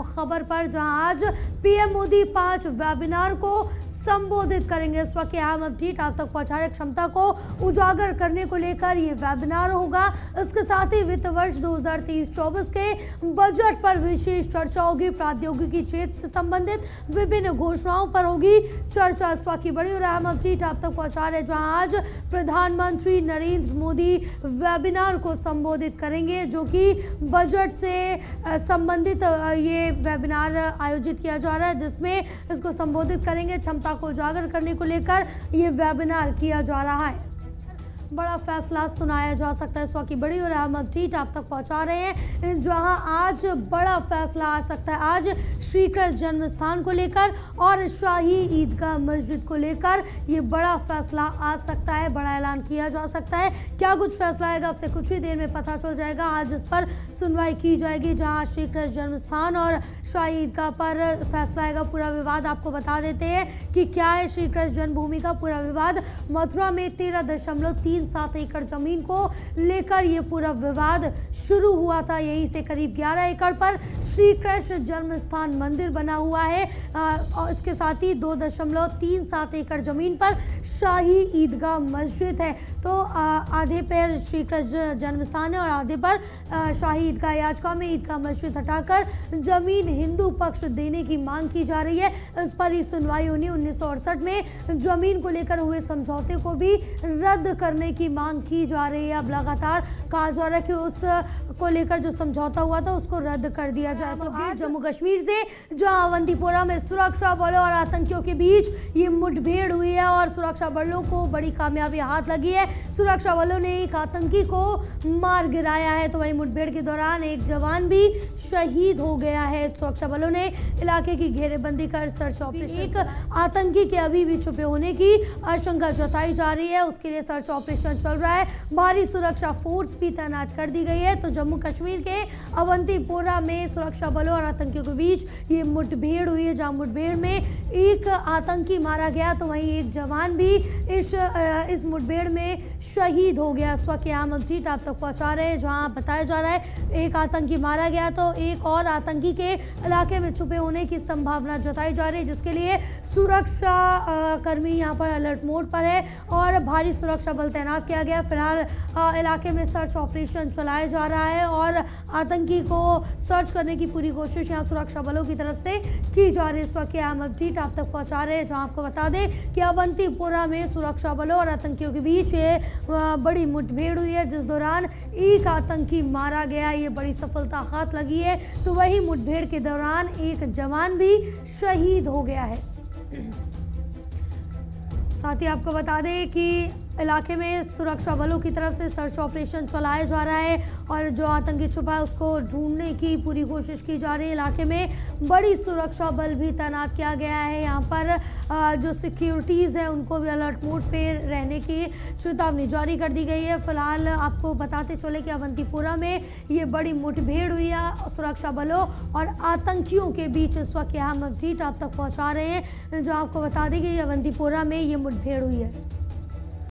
खबर पर जहां आज पीएम मोदी पांच वेबिनार को संबोधित करेंगे इस वक्त अहम अपडेट आप तक पहुंचाने क्षमता को उजागर करने को लेकर ये वेबिनार होगा इसके साथ ही वित्त वर्ष दो हजार के बजट पर विशेष चर्चा होगी प्रौद्योगिकी क्षेत्र से संबंधित विभिन्न घोषणाओं पर होगी चर्चा इस वक्त की बड़ी और अहम अपडेट आप तक पहुँचा रहे जहाँ आज प्रधानमंत्री नरेंद्र मोदी वेबिनार को संबोधित करेंगे जो कि बजट से संबंधित ये वेबिनार आयोजित किया जा रहा है जिसमें इसको संबोधित करेंगे क्षमता को उजागर करने को लेकर ये वेबिनार किया जा रहा है बड़ा फैसला सुनाया जा सकता है इस वक्त की बड़ी और अहम अपडेट आप तक पहुंचा रहे हैं जहां आज बड़ा फैसला आ सकता है आज श्रीकृष्ण जन्म स्थान को लेकर और शाही ईदगाह मस्जिद को लेकर ये बड़ा फैसला आ सकता है बड़ा ऐलान किया जा सकता है क्या कुछ फैसला आएगा आपसे कुछ ही देर में पता चल जाएगा आज इस पर सुनवाई की जाएगी जहाँ श्री कृष्ण जन्म स्थान और शाही ईदगाह पर फैसला आएगा पूरा विवाद आपको बता देते हैं कि क्या है श्री कृष्ण जन्मभूमि का पूरा विवाद मथुरा में तेरह दशमलव तीन तीन सात एकड़ जमीन को लेकर यह पूरा विवाद शुरू हुआ था यहीं से करीब 11 एकड़ पर श्री कृष्ण जन्म स्थान मंदिर बना हुआ है और इसके साथ ही दो दशमलव तीन सात एकड़ जमीन पर शाही ईदगाह मस्जिद है तो आधे पर श्री कृष्ण जन्म स्थान है और आधे पर शाही ईदगाह याचिका में ईदगाह मस्जिद हटाकर जमीन हिंदू पक्ष देने की मांग की जा रही है इस पर ही सुनवाई होनी उन्नीस में जमीन को लेकर हुए समझौते को भी रद्द करने करने की मांग की जा रही है अब लगातार कहा जा रहा है कि उस को लेकर जो समझौता हुआ था उसको रद्द कर दिया जाए हाँ, तो फिर जम्मू कश्मीर से जो अवंतीपोरा में सुरक्षा बलों और आतंकियों के बीच ये मुठभेड़ हुई है और सुरक्षा बलों को बड़ी कामयाबी हाथ लगी है सुरक्षा बलों ने एक आतंकी को मार गिराया है तो वही मुठभेड़ के दौरान एक जवान भी शहीद हो गया है सुरक्षा बलों ने इलाके की घेरेबंदी कर सर्च ऑपरेशन एक आतंकी के अभी भी छुपे होने की आशंका जताई जा रही है उसके लिए सर्च ऑपरेशन ऑपरेशन चल रहा है भारी सुरक्षा फोर्स भी तैनात कर दी गई है तो जम्मू कश्मीर के अवंतीपोरा में सुरक्षा बलों और आतंकियों के बीच ये मुठभेड़ हुई है जहाँ मुठभेड़ में एक आतंकी मारा गया तो वहीं एक जवान भी इस इस मुठभेड़ में शहीद हो गया इस वक्त आम अपजीत आप तक पहुँचा रहे हैं जहाँ बताया जा रहा है एक आतंकी मारा गया तो एक और आतंकी के इलाके में छुपे होने की संभावना जताई जा रही है जिसके लिए सुरक्षा कर्मी यहाँ पर अलर्ट मोड पर है और भारी सुरक्षा बल तैनात तैनात किया गया फिलहाल इलाके में सर्च ऑपरेशन चलाया जा रहा है और आतंकी को सर्च करने की पूरी कोशिश यहाँ सुरक्षा बलों की तरफ से की जा रही है इस वक्त अहम अपडेट आप तक पहुँचा रहे हैं जहाँ आपको बता दें कि अवंतीपुरा में सुरक्षा बलों और आतंकियों के बीच बड़ी मुठभेड़ हुई है जिस दौरान एक आतंकी मारा गया ये बड़ी सफलता हाथ लगी है तो वही मुठभेड़ के दौरान एक जवान भी शहीद हो गया है साथ ही आपको बता दें कि इलाके में सुरक्षा बलों की तरफ से सर्च ऑपरेशन चलाया जा रहा है और जो आतंकी छुपा है उसको ढूंढने की पूरी कोशिश की जा रही है इलाके में बड़ी सुरक्षा बल भी तैनात किया गया है यहाँ पर जो सिक्योरिटीज़ है उनको भी अलर्ट मोड पे रहने की चेतावनी जारी कर दी गई है फिलहाल आपको बताते चले कि अवंतीपुरा में ये बड़ी मुठभेड़ हुई है सुरक्षा बलों और आतंकियों के बीच इस वक्त यह हम अपडेट आप तक पहुँचा रहे हैं जो आपको बता दें कि अवंतीपुरा में ये मुठभेड़ हुई है